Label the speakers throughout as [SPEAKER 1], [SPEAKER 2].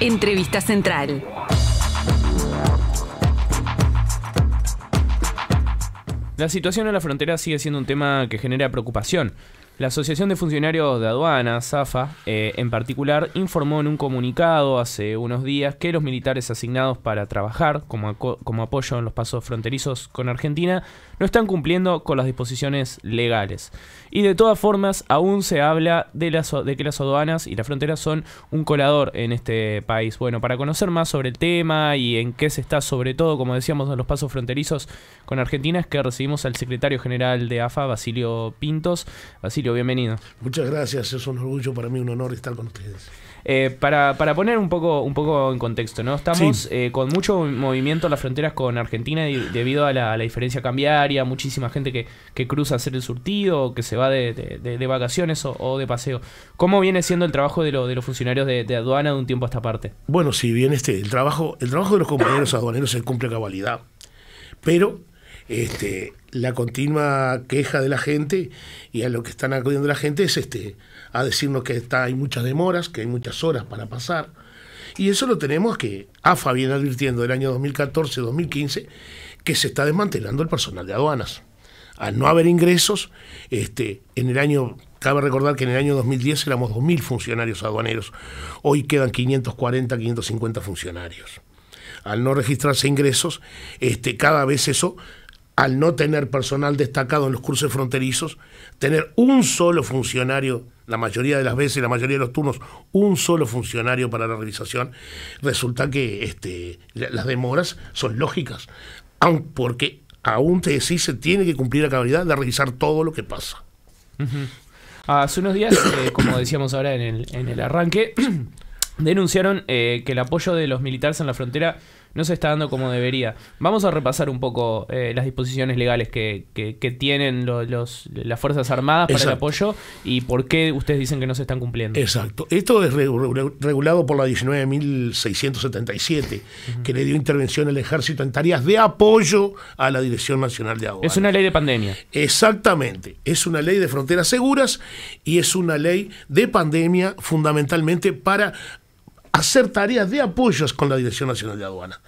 [SPEAKER 1] Entrevista Central. La situación en la frontera sigue siendo un tema que genera preocupación. La Asociación de Funcionarios de Aduanas, AFA, eh, en particular, informó en un comunicado hace unos días que los militares asignados para trabajar como, como apoyo en los pasos fronterizos con Argentina no están cumpliendo con las disposiciones legales. Y de todas formas, aún se habla de, las, de que las aduanas y las fronteras son un colador en este país. Bueno, para conocer más sobre el tema y en qué se está, sobre todo, como decíamos, en los pasos fronterizos con Argentina, es que recibimos al secretario general de AFA, Basilio Pintos bienvenido.
[SPEAKER 2] Muchas gracias, es un orgullo para mí, un honor estar con ustedes.
[SPEAKER 1] Eh, para, poner un poco, un poco en contexto, ¿no? Estamos eh, con mucho movimiento en las fronteras con Argentina debido a la, diferencia cambiaria, muchísima gente que, cruza hacer el surtido, que se va de, vacaciones o, de paseo. ¿Cómo viene siendo el trabajo de, los funcionarios
[SPEAKER 2] de, aduana de un tiempo a esta parte? Bueno, si bien este, el trabajo, el trabajo de los compañeros aduaneros se cumple a cabalidad, pero este, la continua queja de la gente y a lo que están acudiendo la gente es este, a decirnos que está, hay muchas demoras, que hay muchas horas para pasar. Y eso lo tenemos que AFA viene advirtiendo del año 2014-2015 que se está desmantelando el personal de aduanas. Al no haber ingresos, este, en el año, cabe recordar que en el año 2010 éramos 2.000 funcionarios aduaneros, hoy quedan 540, 550 funcionarios. Al no registrarse ingresos, este, cada vez eso al no tener personal destacado en los cruces fronterizos, tener un solo funcionario, la mayoría de las veces, la mayoría de los turnos, un solo funcionario para la realización, resulta que este, las demoras son lógicas, porque aún te decís se tiene que cumplir la calidad de revisar todo lo que pasa. Hace unos días, eh, como decíamos ahora en el arranque,
[SPEAKER 1] denunciaron eh, que el apoyo de los militares en la frontera no se está dando como debería. Vamos a repasar un poco eh, las disposiciones legales que, tienen las Fuerzas Armadas para el apoyo y por qué ustedes dicen que no se están cumpliendo.
[SPEAKER 2] Exacto. Esto es regulado por la 19.677, que le dio intervención al ejército en tareas de apoyo a la Dirección Nacional de Agua. Es una ley de pandemia. Exactamente. Es una ley de fronteras seguras y es una ley de pandemia fundamentalmente para hacer tareas de apoyos con la Dirección Nacional de Aduana.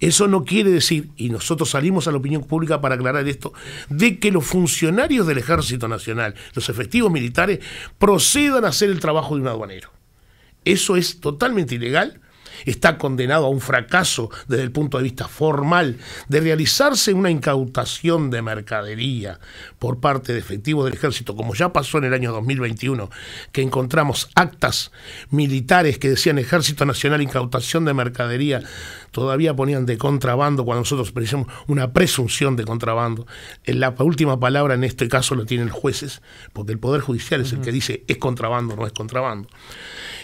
[SPEAKER 2] Eso no quiere decir, y nosotros salimos a la opinión pública para aclarar esto, de que los funcionarios del Ejército Nacional, los efectivos militares, procedan a hacer el trabajo de un aduanero. Eso es totalmente ilegal está condenado a un fracaso desde el punto de vista formal de realizarse una incautación de mercadería por parte de efectivos del ejército, como ya pasó en el año 2021, que encontramos actas militares que decían Ejército Nacional incautación de mercadería, todavía ponían de contrabando cuando nosotros precisamos una presunción de contrabando. La última palabra en este caso lo tienen los jueces, porque el Poder Judicial es el que dice es contrabando, no es contrabando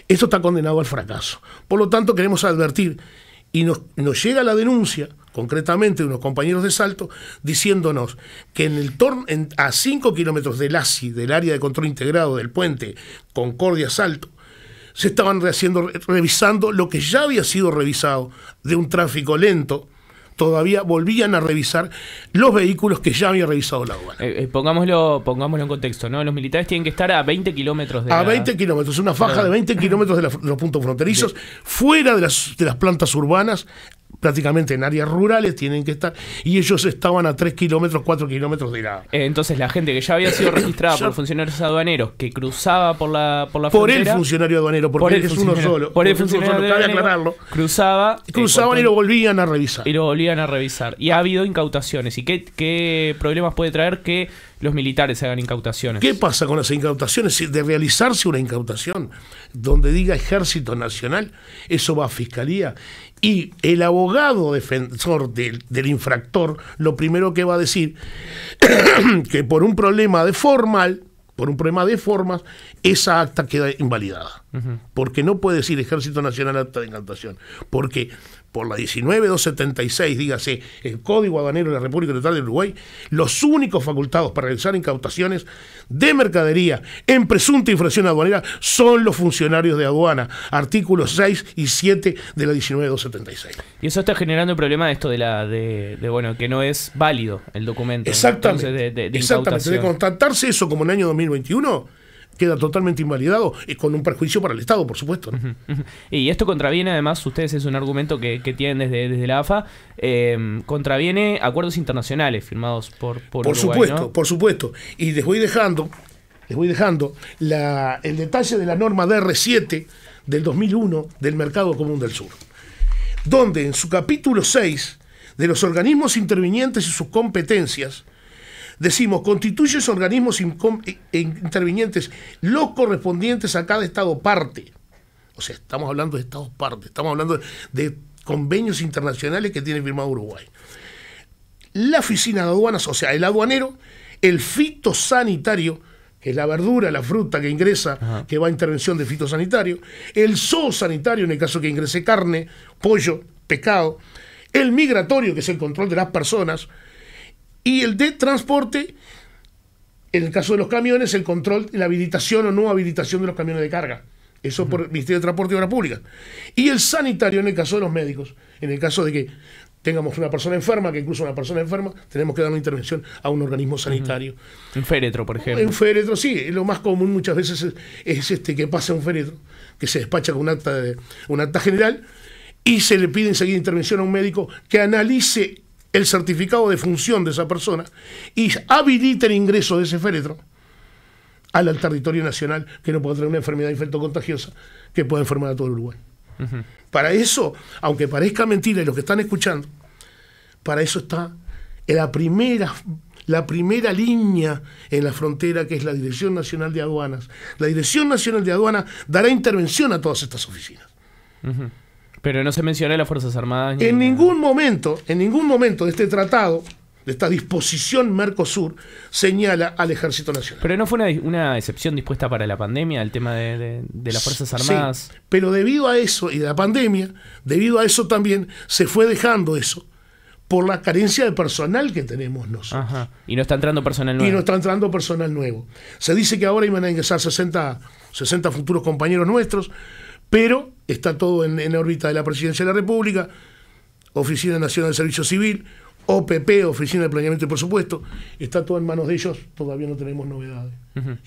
[SPEAKER 2] esto está condenado al fracaso. Por lo tanto, queremos advertir y nos, llega la denuncia, concretamente de unos compañeros de Salto, diciéndonos que en el a 5 kilómetros del ASI, del área de control integrado del puente Concordia-Salto, se estaban revisando lo que ya había sido revisado de un tráfico lento, todavía volvían a revisar los vehículos que ya había revisado la aduana. Eh, eh,
[SPEAKER 1] pongámoslo, pongámoslo en contexto, ¿no? Los militares tienen que estar a 20 kilómetros de A 20
[SPEAKER 2] kilómetros, una faja de 20 kilómetros de, los puntos fronterizos, fuera de las, de las plantas urbanas, prácticamente en áreas rurales tienen que estar y ellos estaban a 3 kilómetros, 4 kilómetros de la... Eh, entonces la gente que ya había sido
[SPEAKER 1] registrada por funcionarios aduaneros que cruzaba por la, por la frontera... Por el funcionario
[SPEAKER 2] aduanero, porque por es uno solo. Por el funcionario aduanero,
[SPEAKER 1] aclararlo. Cruzaba... Eh, Cruzaban y lo volvían a revisar. Y lo volvían a revisar. Y ha habido incautaciones. ¿Y qué, qué problemas puede traer que los militares hagan incautaciones. ¿Qué
[SPEAKER 2] pasa con las incautaciones? De realizarse una incautación donde diga Ejército Nacional, eso va a Fiscalía. Y el abogado defensor del, infractor, lo primero que va a decir, que por un problema de formal, por un problema de formas, esa acta queda invalidada. Porque no puede decir Ejército Nacional acta de incautación. Porque por la 19276, dígase, el Código Aduanero de la República Total de Uruguay, los únicos facultados para realizar incautaciones de mercadería en presunta infracción aduanera son los funcionarios de aduana, artículos 6 y 7 de la 19276.
[SPEAKER 1] Y eso está generando el problema de esto de la de, bueno, que no es válido el documento. Exactamente. de, Exactamente. de
[SPEAKER 2] constatarse eso como en el año 2021 queda totalmente invalidado y con un perjuicio para el Estado, por supuesto.
[SPEAKER 1] Y esto contraviene, además, ustedes es un argumento que, tienen desde, la AFA, eh, contraviene acuerdos internacionales firmados por Por, por supuesto,
[SPEAKER 2] por supuesto. Y les voy dejando, les voy dejando la, el detalle de la norma DR7 del 2001 del Mercado Común del Sur, donde en su capítulo 6 de los organismos intervinientes y sus competencias, Decimos, constituye organismos e-, e-, intervinientes los correspondientes a cada Estado parte. O sea, estamos hablando de Estados partes, estamos hablando de convenios internacionales que tiene firmado Uruguay. La oficina de aduanas, o sea, el aduanero, el fitosanitario, que es la verdura, la fruta que ingresa, que va a intervención de fitosanitario, el zoosanitario, en el caso que ingrese carne, pollo, pescado, el migratorio, que es el control de las personas, y el de transporte, en el caso de los camiones, el control, la habilitación o no habilitación de los camiones de carga. Eso por el Ministerio de Transporte y Obras Pública. Y el sanitario en el caso de los médicos. En el caso de que tengamos una persona enferma, que incluso una persona enferma, tenemos que dar una intervención a un organismo sanitario.
[SPEAKER 1] Un féretro, por ejemplo. Un
[SPEAKER 2] féretro, sí. Lo más común muchas veces es, este que pase un féretro, que se despacha con un un acta general, y se le pide enseguida intervención a un médico que analice el certificado de función de esa persona y habilita el ingreso de ese féretro al territorio nacional que no pueda tener una enfermedad infectocontagiosa que pueda enfermar a todo el Uruguay. Para eso, aunque parezca mentira y los que están escuchando, para eso está la primera la primera línea en la frontera, que es la Dirección Nacional de Aduanas. La Dirección Nacional de Aduanas dará intervención a todas estas oficinas.
[SPEAKER 1] Pero no se menciona las Fuerzas Armadas. en
[SPEAKER 2] ningún momento, en ningún momento de este tratado, de esta disposición Mercosur, señala al Ejército Nacional.
[SPEAKER 1] Pero no fue una, excepción dispuesta para la pandemia, el tema de, las Fuerzas Armadas.
[SPEAKER 2] pero debido a eso y de la pandemia, debido a eso también se fue dejando eso por la carencia de personal que tenemos nosotros. Ajá.
[SPEAKER 1] Y no está entrando personal nuevo. Y no
[SPEAKER 2] está entrando personal nuevo. Se dice que ahora iban a ingresar 60, 60 futuros compañeros nuestros pero está todo en, órbita de la Presidencia de la República, Oficina Nacional de Servicio Civil, OPP, Oficina de Planeamiento y por supuesto, está todo en manos de ellos, todavía no tenemos novedades.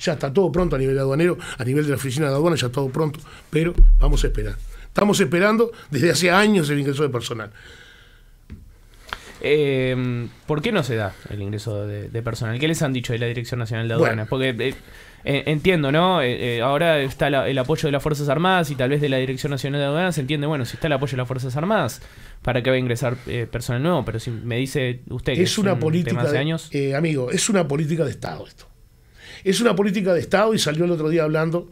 [SPEAKER 2] Ya está todo pronto a nivel aduanero, a nivel de la Oficina de Aduana, ya está todo pronto, pero vamos a esperar. Estamos esperando desde hace años el ingreso de personal.
[SPEAKER 1] Eh, ¿Por qué no se da el ingreso de, personal? ¿Qué les han dicho de la Dirección Nacional de Aduanas? Porque eh, entiendo, ¿no? Eh, eh, ahora está el apoyo de las Fuerzas Armadas y tal vez de la Dirección Nacional de Aduanas. Entiende, bueno, si está el apoyo de las Fuerzas Armadas, ¿para qué va a ingresar personal nuevo? Pero si me dice usted que es, una política de,
[SPEAKER 2] años. amigo, es una política de Estado esto. Es una política de Estado y salió el otro día hablando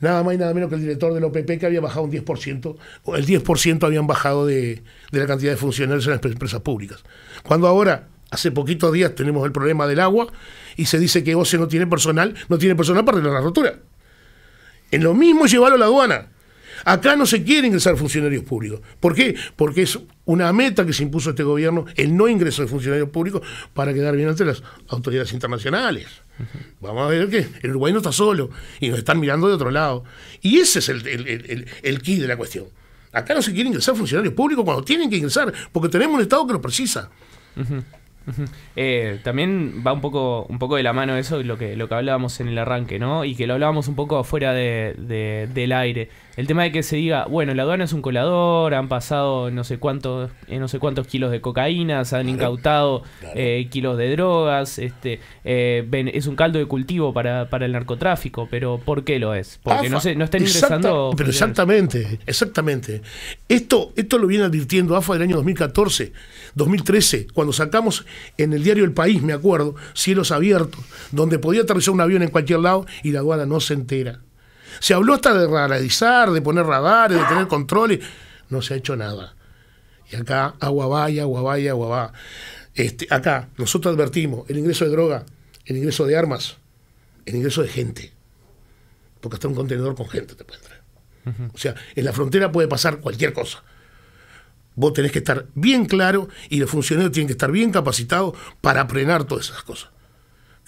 [SPEAKER 2] nada más y nada menos que el director del OPP que había bajado un 10%, o el 10% habían bajado de, la cantidad de funcionarios en las empresas públicas. Cuando ahora Hace poquitos días tenemos el problema del agua y se dice que OCE no tiene personal, no tiene personal para tener la rotura. En lo mismo llevarlo a la aduana. Acá no se quiere ingresar funcionarios públicos. ¿Por qué? Porque es una meta que se impuso este gobierno el no ingreso de funcionarios públicos para quedar bien ante las autoridades internacionales. Vamos a ver que el Uruguay no está solo y nos están mirando de otro lado. Y ese es el, el, key de la cuestión. Acá no se quiere ingresar funcionarios públicos cuando tienen que ingresar, porque tenemos un Estado que lo precisa.
[SPEAKER 1] Eh, también va un poco, un poco de la mano eso, lo que, lo que hablábamos en el arranque, ¿no? Y que lo hablábamos un poco afuera del aire. El tema de que se diga, bueno, la aduana es un colador, han pasado no sé cuántos, eh, no sé cuántos kilos de cocaína, se han incautado eh, kilos de drogas, este, eh, es un caldo de cultivo para, para, el narcotráfico, pero ¿por qué lo es?
[SPEAKER 2] Porque no, ah, no están ingresando. pero exactamente, exactamente. Esto, esto lo viene advirtiendo AFA del año 2014, 2013, cuando sacamos en el diario El País, me acuerdo, cielos abiertos, donde podía aterrizar un avión en cualquier lado y la aduana no se entera. Se habló hasta de radarizar, de poner radares, de tener controles. No se ha hecho nada. Y acá, agua vaya, agua vaya, agua va. Este, acá, nosotros advertimos el ingreso de droga, el ingreso de armas, el ingreso de gente. Porque hasta un contenedor con gente te puede entrar. O sea, en la frontera puede pasar cualquier cosa. Vos tenés que estar bien claro y los funcionarios tienen que estar bien capacitados para frenar todas esas cosas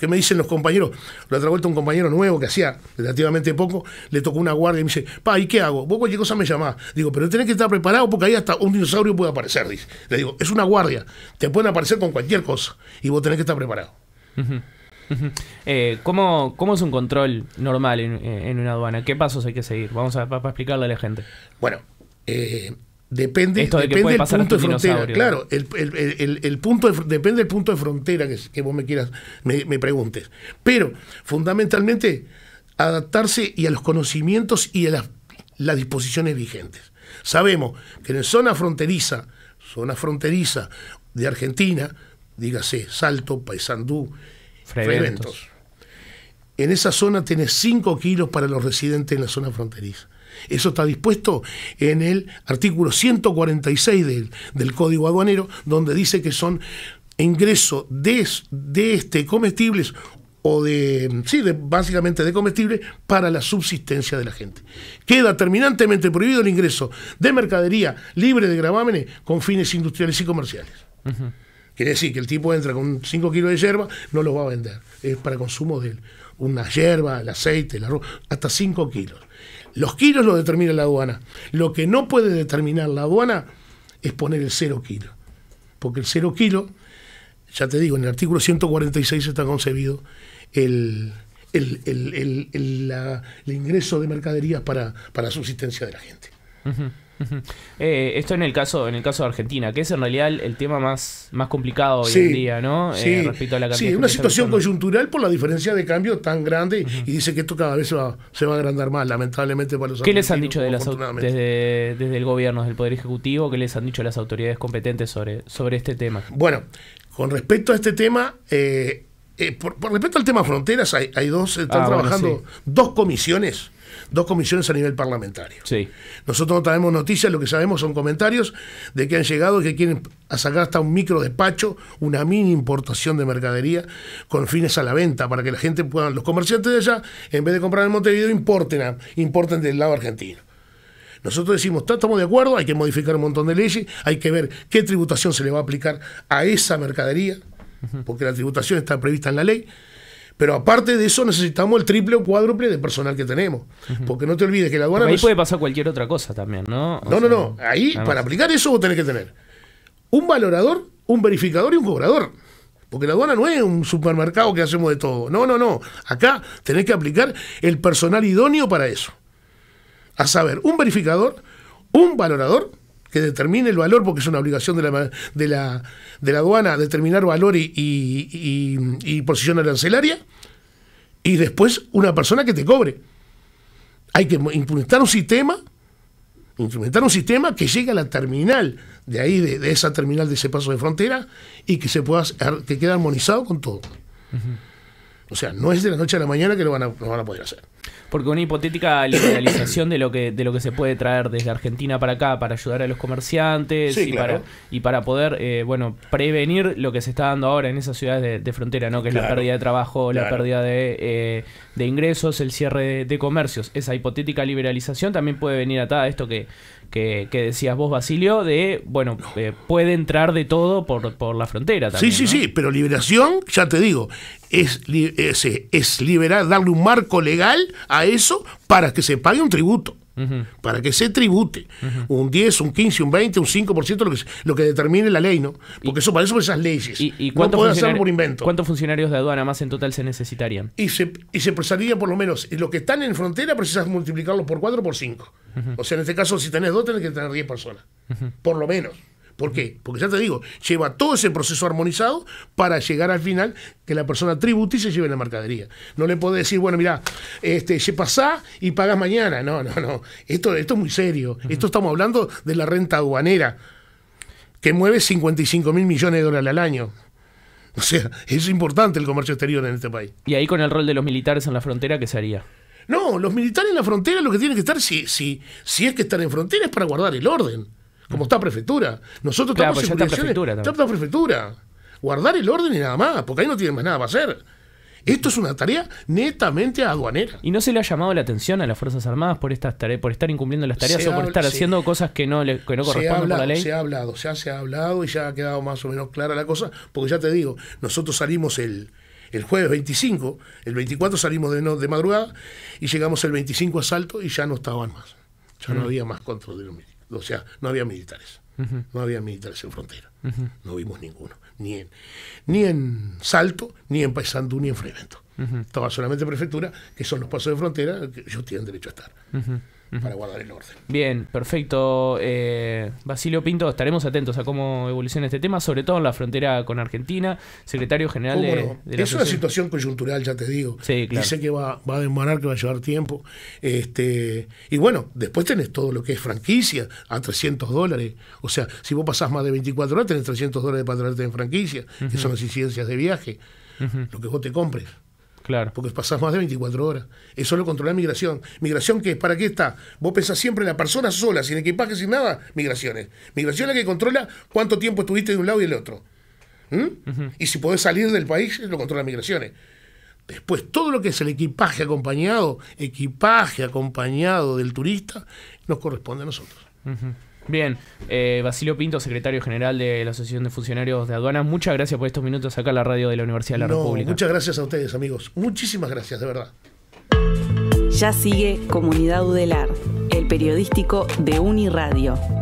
[SPEAKER 2] que me dicen los compañeros, la otra vuelta un compañero nuevo que hacía relativamente poco, le tocó una guardia y me dice, pa, ¿y qué hago? Vos cualquier cosa me llamás. Digo, pero tenés que estar preparado porque ahí hasta un dinosaurio puede aparecer, Le digo, es una guardia, te pueden aparecer con cualquier cosa y vos tenés que estar preparado.
[SPEAKER 1] Eh, ¿cómo, es un control normal en, una aduana? ¿Qué pasos hay que seguir? Vamos a explicarle a la gente.
[SPEAKER 2] Bueno, eh, Depende, depende punto de frontera. Claro, el, punto depende del punto de frontera que, vos me quieras, me, preguntes. Pero, fundamentalmente, adaptarse y a los conocimientos y a las, las disposiciones vigentes. Sabemos que en zona fronteriza, zona fronteriza de Argentina, dígase Salto, Paysandú, Freventos. En esa zona tenés 5 kilos para los residentes en la zona fronteriza. Eso está dispuesto en el artículo 146 del, Código Aduanero, donde dice que son ingresos de, este comestibles o de, sí, básicamente de comestibles para la subsistencia de la gente. Queda terminantemente prohibido el ingreso de mercadería libre de gravámenes con fines industriales y comerciales. Quiere decir que el tipo entra con 5 kilos de hierba, no lo va a vender. Es para consumo de Una hierba, el aceite, el arroz, hasta 5 kilos. Los kilos lo determina la aduana. Lo que no puede determinar la aduana es poner el cero kilo. Porque el cero kilo, ya te digo, en el artículo 146 está concebido el, el, ingreso de mercaderías para, la subsistencia de la gente.
[SPEAKER 1] Eh, esto en el caso en el caso de Argentina, que es en realidad el tema más, más complicado hoy en día, ¿no? Eh, sí, eh, la una situación
[SPEAKER 2] coyuntural por la diferencia de cambio tan grande y dice que esto cada vez se va, a agrandar más, lamentablemente para los ¿Qué les han dicho de las,
[SPEAKER 1] desde, desde el gobierno, del Poder Ejecutivo? ¿Qué les han dicho las autoridades competentes sobre, sobre este tema? Bueno,
[SPEAKER 2] con respecto a este tema... Eh, por, respecto al tema fronteras, hay, hay dos, están ah, trabajando dos comisiones dos comisiones a nivel parlamentario. Sí. Nosotros no traemos noticias, lo que sabemos son comentarios de que han llegado y que quieren sacar hasta un micro despacho, una mini importación de mercadería con fines a la venta, para que la gente pueda, los comerciantes de allá, en vez de comprar en Montevideo, importen del lado argentino. Nosotros decimos, estamos de acuerdo, hay que modificar un montón de leyes, hay que ver qué tributación se le va a aplicar a esa mercadería, porque la tributación está prevista en la ley. Pero aparte de eso, necesitamos el triple o cuádruple de personal que tenemos. Porque no te olvides que la aduana. ahí puede pasar cualquier otra cosa
[SPEAKER 1] también, ¿no?
[SPEAKER 2] no, no, no. Ahí, para aplicar eso, vos tenés que tener un valorador, un verificador y un cobrador. Porque la aduana no es un supermercado que hacemos de todo. No, no, no. Acá tenés que aplicar el personal idóneo para eso. A saber, un verificador, un valorador que determine el valor, porque es una obligación de la, de la, aduana determinar valor y, y, posición arancelaria, y después una persona que te cobre. Hay que implementar un sistema, implementar un sistema que llegue a la terminal, de ahí, de, esa terminal, de ese paso de frontera, y que se pueda, que quede armonizado con todo. O sea, no es de la noche a la mañana que lo van a poder hacer
[SPEAKER 1] porque una hipotética liberalización de lo que de lo que se puede traer desde Argentina para acá para ayudar a los comerciantes y, para, y para poder eh, bueno prevenir lo que se está dando ahora en esas ciudades de, frontera, ¿no? Que es la pérdida de trabajo, la pérdida de, eh, de ingresos, el cierre de, de comercios. Esa hipotética liberalización también puede venir atada a esto que que, decías vos, Basilio, de, bueno, eh, puede entrar de todo por, por la
[SPEAKER 2] frontera también. Sí, sí, sí, pero liberación, ya te digo, es, es, eh, es liberar, darle un marco legal a eso para que se pague un tributo. Para que se tribute un 10, un 15, un 20, un 5%, lo que, lo que determine la ley, ¿no? Porque eso para eso son esas leyes. ¿Y, no por invento. ¿Cuántos
[SPEAKER 1] funcionarios de aduana más en total se necesitarían?
[SPEAKER 2] Y se, y se precisaría por lo menos, los que están en frontera precisas multiplicarlos por 4 o por 5. O sea, en este caso, si tenés 2 tenés que tener 10 personas, por lo menos. ¿Por qué? Porque ya te digo, lleva todo ese proceso armonizado para llegar al final que la persona tribute y se lleve la mercadería. No le puede decir, bueno, mira, este, se pasa y pagas mañana. No, no, no. Esto, esto es muy serio. Esto estamos hablando de la renta aduanera, que mueve 55 mil millones de dólares al año. O sea, es importante el comercio exterior en este país. Y ahí con el rol de los militares
[SPEAKER 1] en la frontera, ¿qué se haría?
[SPEAKER 2] No, los militares en la frontera lo que tienen que estar, si, si, si es que están en frontera, es para guardar el orden como está prefectura. Nosotros estamos pues en prefectura. prefectura. Guardar el orden y nada más, porque ahí no tienen más nada para hacer. Esto es una tarea netamente aduanera. ¿Y no se le ha llamado la atención a las Fuerzas Armadas por estas tareas, por estar incumpliendo las tareas o por estar haciendo
[SPEAKER 1] cosas que no, le, corresponden a la ley? Se ha
[SPEAKER 2] hablado, ya se ha hablado y ya ha quedado más o menos clara la cosa, porque ya te digo, nosotros salimos el, jueves 25, el 24 salimos de, de madrugada y llegamos el 25 a Salto y ya no estaban más, ya no mm. había más control de mismo o sea, no había militares. No había militares en frontera. No vimos ninguno. Ni en, ni en Salto, ni en Paysandú, ni en Frevento. Estaba solamente prefectura, que son los pasos de frontera, que ellos tienen derecho a estar para guardar el orden. Bien,
[SPEAKER 1] perfecto. Eh, Basilio Pinto, estaremos atentos a cómo evoluciona este tema, sobre todo en la frontera con Argentina. Secretario General de, Es una
[SPEAKER 2] situación coyuntural, ya te digo. Sí, claro. que va, a demorar, que va a llevar tiempo. Este, y bueno, después tenés todo lo que es franquicia a 300 dólares. O sea, si vos pasás más de 24 horas, tenés 300 dólares para traerte en franquicia, que son las incidencias de viaje, lo que vos te compres. Porque pasás más de 24 horas. Eso lo controla migración. ¿Migración qué? ¿Para qué está? Vos pensás siempre en la persona sola, sin equipaje, sin nada. Migraciones. Migración es la que controla cuánto tiempo estuviste de un lado y del otro. ¿Mm? Y si podés salir del país, lo controla migraciones. Después, todo lo que es el equipaje acompañado, equipaje acompañado del turista, nos corresponde a nosotros.
[SPEAKER 1] Bien, eh, Basilio Pinto, secretario general de la Asociación de Funcionarios de Aduanas, muchas gracias por estos minutos acá en la radio de la Universidad de la República. Muchas
[SPEAKER 2] gracias a ustedes, amigos. Muchísimas gracias, de verdad.
[SPEAKER 1] Ya sigue Comunidad Udelar, el periodístico de Uniradio.